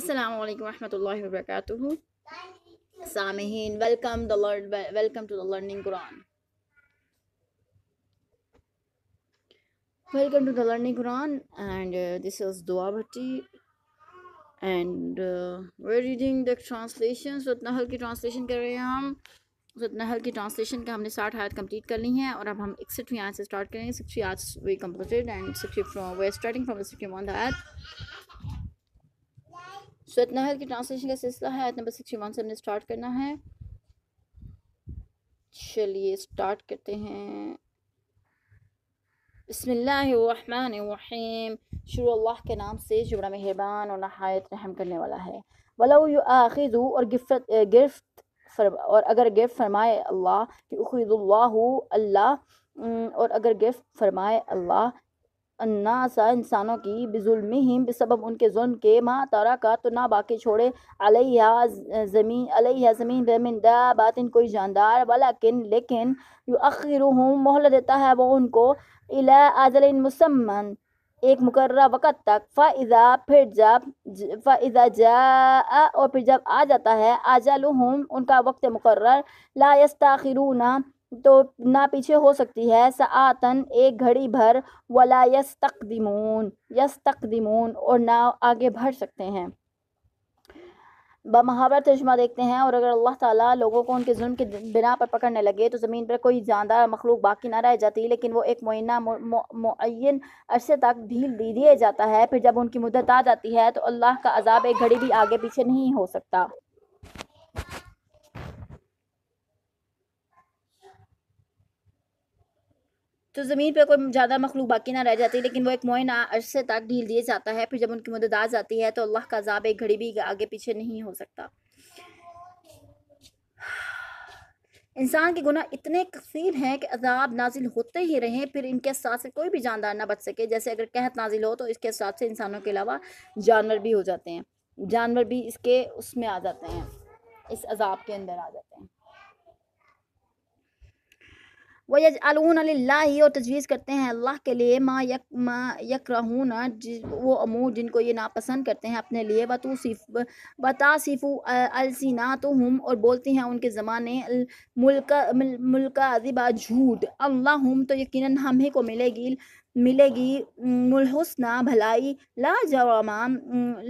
अस्सलाम वालेकुम रहमतुल्लाहि व बरकातुहू सामीन welcome the lord welcome to the learning Quran welcome to the learning Quran and this is Dua Bhatti and we reading the translation Surat Nahl की ट्रांसलेशन कर रहे हैं हम सूरत नहल की ट्रांसलेशन का हमने साठ आयत कंप्लीट कर ली है और अब हम इकसठवीं आयत से स्टार्ट करेंगे सिक्सटी आयत we completed and sixty from we starting from sixty one आयत सूरत नहल की ट्रांसलेशन का सिलसिला है आयत नंबर सिक्सटी वन से हमने स्टार्ट करना है चलिए स्टार्ट करते हैं बसमिल्लाम शुरू अल्लाह के नाम से जो बड़ा मेहरबान और नहायत रहम करने वाला है वला आखिर और गिफ्त गिरफ्त और अगर गिफ्ट फरमाए अल्लाह कि उखीदुल्लाह अल्लाह और अगर गिफ्ट फरमाए अल्लाह अन्नासा इंसानों की बिजुल्मिहिम बेसब उनके जुल्म के माँ तारा का तो ना बाकी छोड़े अलैया ज़मीन अलैया ज़मीन रमिंदा बातिन कोई जानदार वाला किन लेकिन जो अखिर हूँ मोहल देता है वो उनको इला आजल मुसमन एक मुकर वक़्त तक फ़ाइज़ा फिर जब फ़ाइज़ा जा और फिर जब आ जाता है आजल उनका वक्त मुकर्र ला ना तो ना पीछे हो सकती है सआतन एक घड़ी भर वला यस तकदमून यस तकदमून और ना आगे बढ़ सकते हैं महावर तर्जमा देखते हैं और अगर अल्लाह ताला लोगों को उनके जुल्म के बिना पर पकड़ने लगे तो ज़मीन पर कोई जानदार मखलूक बाकी ना रह जाती लेकिन वो एक मुना मुन अरसे तक ढील दे दिया जाता है फिर जब उनकी मुद्दत आ जाती है तो अल्लाह का अजाब एक घड़ी भी आगे पीछे नहीं हो सकता तो ज़मीन पर कोई ज़्यादा मखलूक बाकी ना रह जाती लेकिन वो एक मोइन अरसे तक ढील दिए जाता है फिर जब उनकी मदद आ जाती है तो अल्लाह का अजाब एक घड़ी भी आगे पीछे नहीं हो सकता इंसान के गुनाह इतने कसीर हैं कि अजाब नाजिल होते ही रहें फिर इनके साथ से कोई भी जानदार ना बच सके जैसे अगर कहत नाजिल हो तो इसके साथ से इंसानों के अलावा जानवर भी हो जाते हैं जानवर भी इसके उसमें आ जाते हैं इस अजाब के अंदर आ जाते हैं वज अल्ला और तजवीज़ करते हैं अल्लाह के लिए माँ यक माँ यक रहून वो अमूर जिनको ये नापसंद करते हैं अपने लिए वतू सिफ बता सिफ़ू तो हम और बोलती हैं उनके ज़माने मुल्क मुल्का अजिबा झूठ अल्लाह हम तो यकीन हम ही को मिलेगी मिलेगी मुलहसना भलाई ला जरमा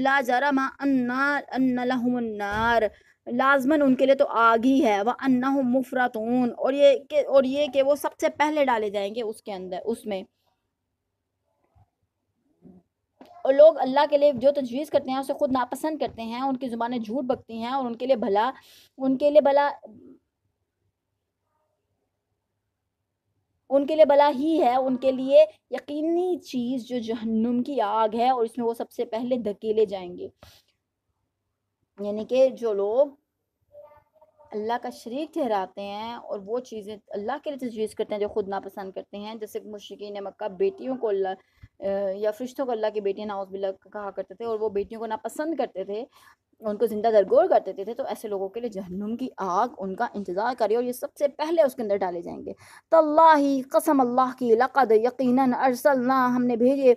ला माँ अन्ना अन्ना लहुमन्नार लाजमन उनके लिए तो आग ही है वह अन्ना मुफरत और ये के और ये कि वो सबसे पहले डाले जाएंगे उसके अंदर उसमें और लोग अल्लाह के लिए जो तजवीज़ करते हैं उसे ख़ुद नापसंद करते हैं उनकी ज़ुबानें झूठ बकती हैं और उनके लिए भला उनके लिए भला उनके लिए भला ही है उनके लिए यकीनी चीज़ जो जहन्नुम की आग है और इसमें वो सबसे पहले धकेले जाएंगे यानी कि जो लोग अल्लाह का शरीक ठहराते हैं और वो चीज़ें अल्लाह के लिए तजवीज़ करते हैं जो खुद नापसंद करते हैं जैसे मुश्किन मक्का बेटियों को अल्लाह या फरिश्तों को अल्लाह की बेटियाँ बिल्ला कहा करते थे और वो बेटियों को नापसंद करते थे उनको ज़िंदा दरगोर कर देते थे तो ऐसे लोगों के लिए जहनुम की आग उनका इंतज़ार करे और ये सबसे पहले उसके अंदर डाले जाएंगे तल्ला कसम अल्लाह की लक़द यकीन अरसल ना हमने भेजे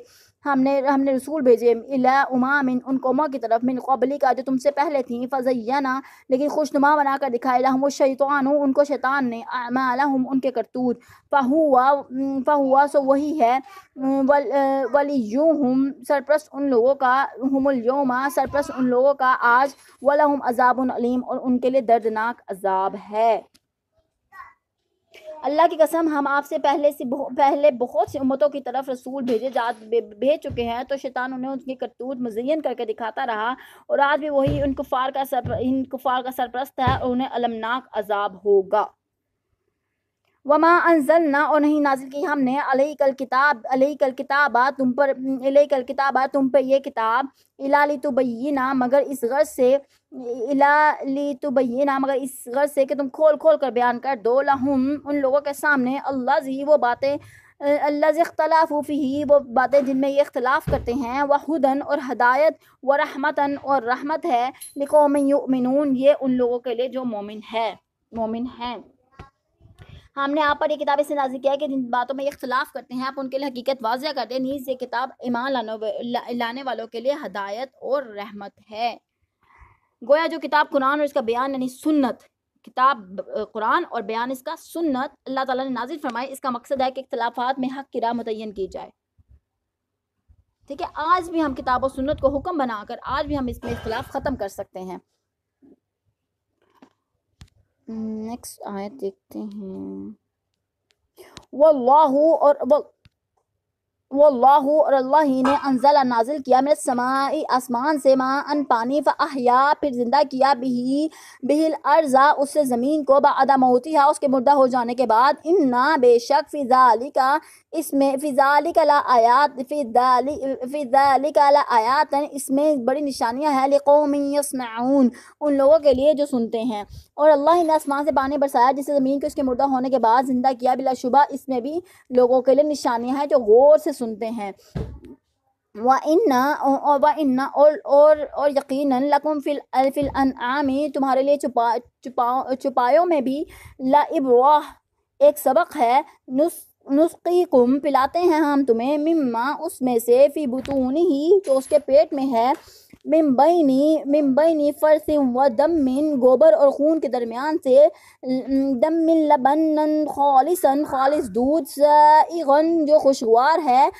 हमने हमने रसूल भेजे इला उमाम उन कौमों की तरफ मिन कबली का जो तुमसे पहले थी फ़जैना लेकिन खुशनुमा बनाकर दिखाया हम शैतान उनको शैतान ने आमाला हम उनके करतूत फ़हुआ फ़हुआ सो वही है वल वली यूँ हम सरप्रस्त उन लोगों का हमलयोमा सरप्रस्त उन लोगों का आज वला हम अलीम और उनके लिए दर्दनाक अजाब है अल्लाह की कसम हम आपसे पहले से पहले बहुत सी उम्मतों की तरफ रसूल भेजे जा भेज चुके हैं तो शैतान उन्हें उनकी करतूत मुजयन करके दिखाता रहा और आज भी वही उन कुफार का सर इन कुफार का सरप्रस्त है और उन्हें अलमनाक अजाब होगा वमा ना और नहीं नाजिल की हमने अलई कल किताब अलई कल किताबा तुम पर अलई कल किताबा तुम पर यह किताब इलाली ना मगर इस गर्ज से इलाली ना मगर इस गर्ज से कि तुम खोल खोल कर बयान कर दो लहम उन लोगों के सामने अल्लाह जी वो बातें अल्लाह ही वो बातें जिनमें ये इख्तलाफ़ करते हैं वह हदन और हदायत व रहमतन और रहमत है लिखो मिन ये उन लोगों के लिए जो मोमिन है मोमिन हैं हमने आप पर ये किताब इसे नाजिक किया कि जिन बातों में इख्तलाफ करते हैं आप उनके लिए हकीकत वाजह कर दें नीज़ ये किताब ईमान लाने वालों के लिए हदायत और रहमत है गोया जो किताब कुरान और इसका बयान यानी सुन्नत किताब कुरान और बयान इसका सुन्नत अल्लाह ताला ने नाजिल फरमाया इसका मकसद है कि इख्तलाफात में हक की राह मुतन की जाए ठीक है आज भी हम किताब और सुन्नत को हुक्म बनाकर आज भी हम इसमें इख्तलाफ ख़त्म कर सकते हैं नेक्स्ट आयत देखते हैं वल्लाहु और वल अल्लाह और अल्लाह ही ने अनजल नाजिल किया मेरे समाई आसमान से माँ अन पानी फ़ाहिया फिर ज़िंदा किया बिही बिहिल अर्जा उससे ज़मीन को बदा मोती है उसके मुर्दा हो जाने के बाद इन ना बेशक फ़िज़ाली का इसमें फ़िज़ाली का ला आयात फ़िज़ाली फ़िज़ाली का ला आयात इसमें बड़ी निशानियाँ हैं लिकौमीसनाउन उन लोगों के लिए जो सुनते हैं और अल्लाह ने आसमान से पानी बरसाया जिससे ज़मीन को उसके मुर्दा होने के बाद ज़िंदा किया बिलाशुबा इसमें भी लोगों के लिए निशानियाँ हैं जो गौर से सुनते हैं व इन्ना व इन्ना और और और यकीनन लकुम फिल फिल अनआमी तुम्हारे लिए छुपा छुपा छुपायों में भी ला इबवाह एक सबक है नुस नुस्की कुम पिलाते हैं हम तुम्हें मिम्मा उसमें से फी बतून ही जो उसके पेट में है मुंबई ने मुंबई ने फ़र्श व दम में गोबर और खून के दरमियान से दम में लबन खालिसन खालिस दूध सगन जो खुशगवार है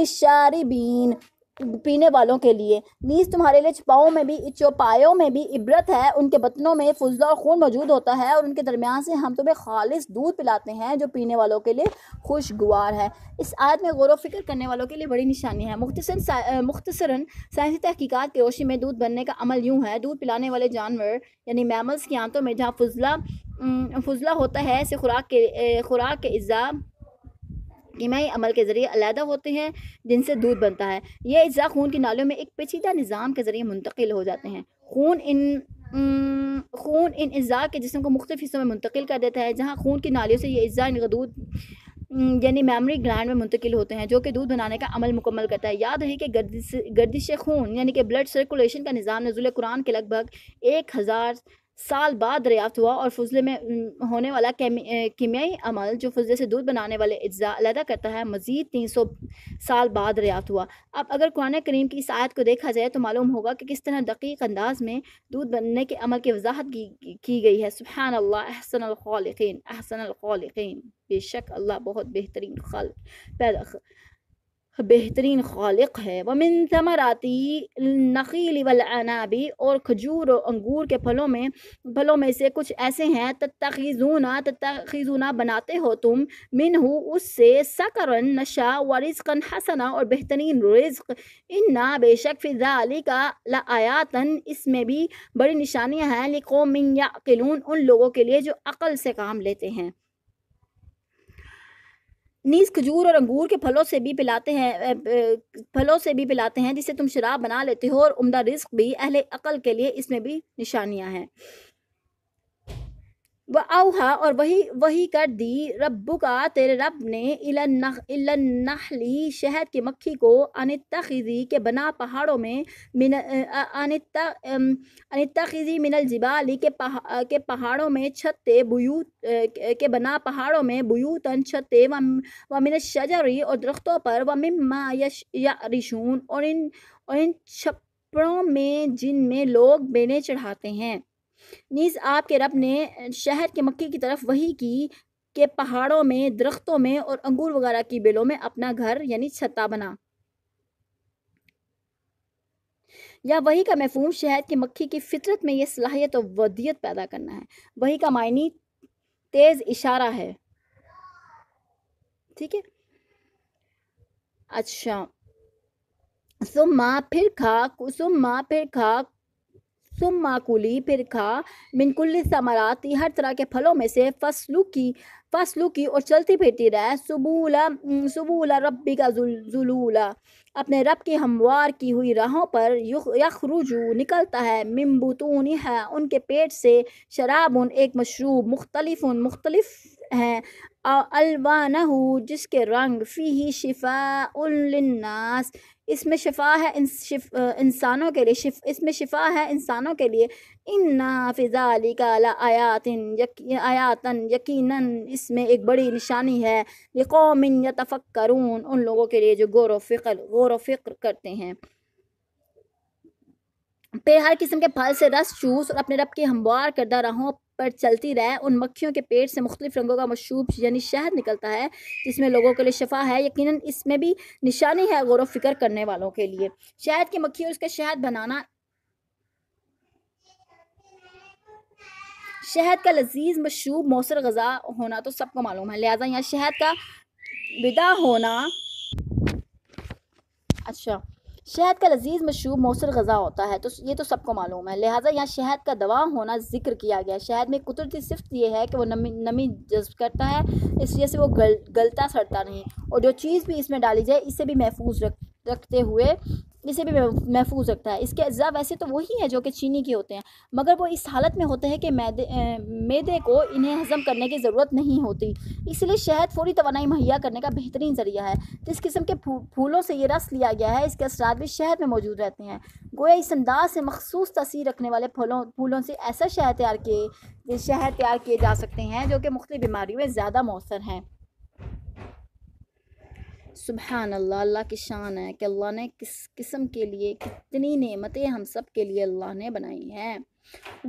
लिशारिबीन पीने वालों के लिए नीज तुम्हारे लिए छिपाओं में भी चौपायों में भी इबरत है उनके बतनों में फजला और खून मौजूद होता है और उनके दरमियान से हम तुम्हें खालिश दूध पिलाते हैं जो पीने वालों के लिए खुशगवार है इस आयत में गौर फिक्र करने वालों के लिए बड़ी निशानी है मुख्तसर मुख्तसरा साइंसी तहकीक़ात की रोशनी में दूध बनने का अमल यूँ है दूध पिलाने वाले जानवर यानी मैमल्स की आंतों में जहाँ फजला फजला होता है इसे खुराक के खुराक के अज़ा कीमाही अमल के ज़रिए अलहदा होते हैं जिनसे दूध बनता है यह अज्जा खून की नालियों में एक पेचीदा निज़ाम के ज़रिए मुंतकिल हो जाते हैं खून इन खून इन अज्जा के जिसम को मुख्तफ हिस्सों में मुंतकिल कर देता है जहाँ खून की नालियों से ये अज्जा इन दूध यानी मेमोरी ग्लैंड में मुंतकिल होते हैं जो कि दूध बनाने का अमल मुकम्मल करता है याद रहे कि गर्दिश गर्दिश खून यानी कि ब्लड सर्कुलेशन का निज़ाम नजुल कुरान के लगभग एक हज़ार साल बाद दरियाफ्त हुआ और फजले में होने वाला कीमियाई अमल जो फजले से दूध बनाने वाले अज्जा अलहदा करता है मज़ीद तीन सौ साल बाद दरियाफ्त हुआ अब अगर कुरान करीम की इस आयत को देखा जाए तो मालूम होगा कि किस तरह दकीक अंदाज में दूध बनने के अमल की वजाहत की, की गई है सुबहान अल्लाह अहसन अहसन बेशक अल्लाह बहुत बेहतरीन खल पैदा बेहतरीन खालिक है वमिन आती नकील वलानाबी और खजूर और अंगूर के फलों में फलों में से कुछ ऐसे हैं तत्तखीजूना तत्तखीजूना बनाते हो तुम मिन हो उससे सकरन नशा व रिजकन हसना और बेहतरीन रिज्क इन्ना बेशक फ़िज़ा अली का लायातन इसमें भी बड़ी निशानियाँ हैं लिखो मिन या उन लोगों के लिए जो अक़ल से काम लेते हैं नीस खजूर और अंगूर के फलों से भी पिलाते हैं फलों से भी पिलाते हैं जिसे तुम शराब बना लेते हो और उम्दा रिस्क भी अहले अकल के लिए इसमें भी निशानियां हैं व अवहा और वही वही कर दी रब्बू का तेरे रब ने शहद की मक्खी को अनितखिजी के बना पहाड़ों में मिन अनितखिजी मिनल जिबाली के पहा के पहाड़ों में छत्ते बुयूत के बना पहाड़ों में बुयूतन छत्ते व व मिन शजरी और दरख्तों पर व मिमा यश या रिशून और इन और इन छप्पड़ों में जिनमें लोग बेने चढ़ाते हैं नीज़ आपके रब ने शहर के मक्के की तरफ वही की के पहाड़ों में दरख्तों में और अंगूर वगैरह की बेलों में अपना घर यानी छत्ता बना या वही का महफूम शहद की मक्खी की फितरत में यह सलाहियत और वदियत पैदा करना है वही का मायने तेज़ इशारा है ठीक है अच्छा सुम्मा फिर खा सुम्मा फिर खा सुम माकूली फिर खा मिनकुल समराती हर तरह के फलों में से फसलू की फसलू की और चलती फिरती रह सुबूला सुबूला रब्बी का जुलूला अपने रब की हमवार की हुई राहों पर यखरुजू निकलता है मिम्बुतून है उनके पेट से शराब उन एक मशरूब मुख्तलिफ उन मुख्तलिफ हैं अलबानहू जिसके रंग फ़ी उन्नास इसमें शिफा है इंसानों के लिए शिफ इसमें शिफा है इंसानों के लिए इन्ना फ़िज़ाली काला आयातिन यकी, आयातन यकीनन इसमें एक बड़ी निशानी है ये कौमिन या तफक्रून उन लोगों के लिए जो गौर वफिक्र फ़िक्र गौर फ़िक्र करते हैं पे हर किस्म के फल से रस चूस और अपने रब की हमवार करदा रहो पर चलती रहे उन मक्खियों के पेट से मुख्तलिफ रंगों का मशरूब यानी शहद निकलता है जिसमें लोगों के लिए शफा है यकीन इसमें भी निशानी है गौर फिक्र करने वालों के लिए शहद की मक्खी और उसका शहद बनाना शहद का लजीज मशरूब मौसर गज़ा होना तो सबको मालूम है लिहाजा यहाँ शहद का विदा होना अच्छा शहद का लजीज मशरूब मौसर गज़ा होता है तो ये तो सबको मालूम है लिहाजा यहाँ शहद का दवा होना जिक्र किया गया शहद में कुदरती सिफ्त ये है कि वो नमी नमी जज्ब करता है इस वजह से वो गल गलता सड़ता नहीं और जो चीज़ भी इसमें डाली जाए इसे भी महफूज रख रखते हुए इसे भी महफूज रखता है इसके अज्जा वैसे तो वही हैं जो कि चीनी के होते हैं मगर वो इस हालत में होते हैं कि मैदे मैदे को इन्हें हज़म करने की ज़रूरत नहीं होती इसलिए शहद फौरी तोानाई मुहैया करने का बेहतरीन ज़रिया है जिस किस्म के फूलों से ये रस लिया गया है इसके असरा भी शहद में मौजूद रहते हैं गोया इस अंदाज से मखसूस तसीर रखने वाले फलों फूलों से ऐसा शहद तैयार किए शहद तैयार किए जा सकते हैं जो कि मुख्तु बीमारियों में ज़्यादा मौसर हैं सुबहान अल्लाह अल्लाह की शान है कि अल्लाह ने किस किस्म के लिए कितनी नेमतें हम सब के लिए अल्लाह ने बनाई हैं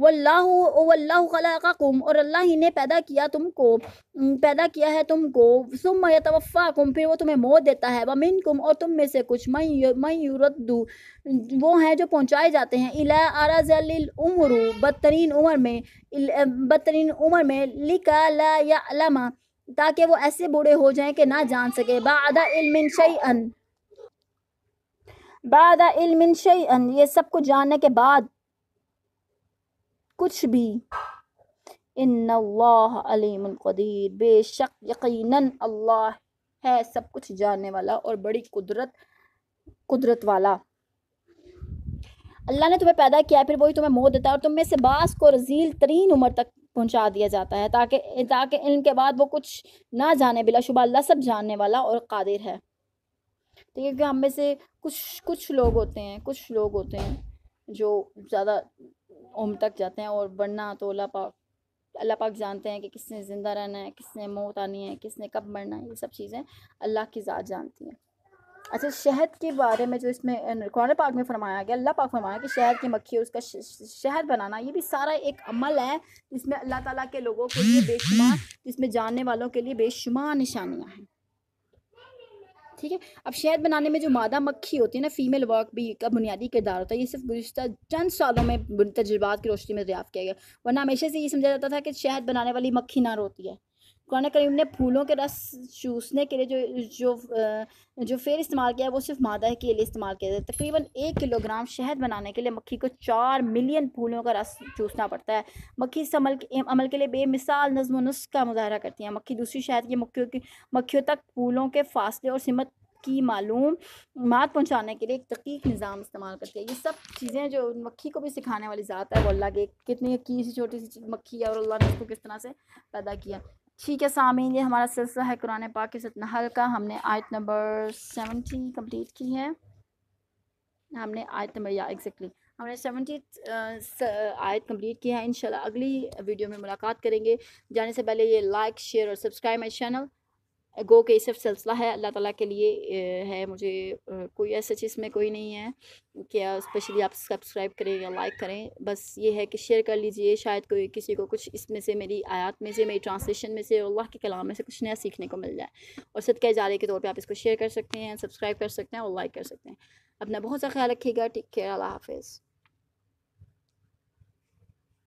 वल्लाम और अल्लाह ही ने पैदा किया तुमको पैदा किया है तुमको सुम कुम फिर वो तुम्हें मोत देता है वमिन कुम और तुम में से कुछ मई युरद्दू वो हैं जो पहुँचाए जाते हैं इला अराजल उम्र बदतरीन उम्र में बदतरीन उम्र में लिका ला या ताकि वो ऐसे बूढ़े हो जाएं कि ना जान सके बाद ये सब कुछ जानने के बाद कुछ भी इन बेशक यकीनन अल्लाह है सब कुछ जानने वाला और बड़ी कुदरत कुदरत वाला अल्लाह ने तुम्हें पैदा किया फिर वही तुम्हें मोह देता है और तुम में से बास को रजील तरीन उम्र तक पहुंचा दिया जाता है ताकि ताकि इल्म के बाद वो कुछ ना जाने बिलाशुबा अल्लाह सब जानने वाला और कादिर है तो है क्योंकि हम में से कुछ कुछ लोग होते हैं कुछ लोग होते हैं जो ज़्यादा उम्र तक जाते हैं और बढ़ना तो अल्लाह पाक अल्लाह पाक जानते हैं कि किसने ज़िंदा रहना है किसने मौत आनी है किसने कब मरना है ये सब चीज़ें अल्लाह की ज़ात जानती हैं अच्छा शहद के बारे में जो इसमें कुरान पाक में फरमाया गया अल्लाह पाक फरमाया कि शहद की मक्खी उसका शहद बनाना ये भी सारा एक अमल है जिसमें अल्लाह ताला के लोगों के लिए बेशुमार जिसमें जानने वालों के लिए बेशुमार निशानियाँ हैं ठीक है अब शहद बनाने में जो मादा मक्खी होती है ना फीमेल वर्क भी का बुनियादी किरदार होता है ये सिर्फ गुजशत चंद सालों में तजुर्बात की रोशनी में दरियाफ़ किया गया वरना हमेशा से ये समझा जाता था कि शहद बनाने वाली मक्खी ना रोती है कुरान करीम ने फूलों के रस चूसने के लिए जो जो जो फेर इस्तेमाल किया वो सिर्फ मादा के लिए इस्तेमाल किया जाता है तकरीबन एक किलोग्राम शहद बनाने के लिए मक्खी को चार मिलियन फूलों का रस चूसना पड़ता है मक्खी इस अमल अमल के लिए बेमिसाल नज्म नस्क का मुजाहरा करती हैं मक्खी दूसरी शहद की मक्खियों की मक्खियों तक फूलों के फासले और सिमत की मालूम मात पहुँचाने के लिए एक तकीक निज़ाम इस्तेमाल करती है ये सब चीज़ें जो मक्खी को भी सिखाने वाली ज़ात है वो अल्लाह के कितनी की सी छोटी सी मक्खी है और अल्लाह ने उसको किस तरह से पैदा किया ठीक है सामीन ये हमारा सिलसिला है कुरान पाक के सतना का हमने आयत नंबर सेवेंटी कंप्लीट की है हमने आयत नंबर या एग्जैक्टली हमने सेवेंटी आयत कंप्लीट की है इंशाल्लाह अगली वीडियो में मुलाकात करेंगे जाने से पहले ये लाइक शेयर और सब्सक्राइब माई चैनल गो के सिर्फ सिलसिला है अल्लाह ताला के लिए है मुझे कोई ऐसा चीज़ में कोई नहीं है कि स्पेशली आप सब्सक्राइब करें या लाइक करें बस ये है कि शेयर कर लीजिए शायद कोई किसी को कुछ इसमें से मेरी आयात में से मेरी ट्रांसलेशन में से अल्लाह के कलाम में से कुछ नया सीखने को मिल जाए और सदका इजारे के तौर पर आप इसको शेयर कर सकते हैं सब्सक्राइब कर सकते हैं और लाइक कर सकते हैं अपना बहुत सा ख्याल रखिएगा टेक केयर अल्लाह हाफिज़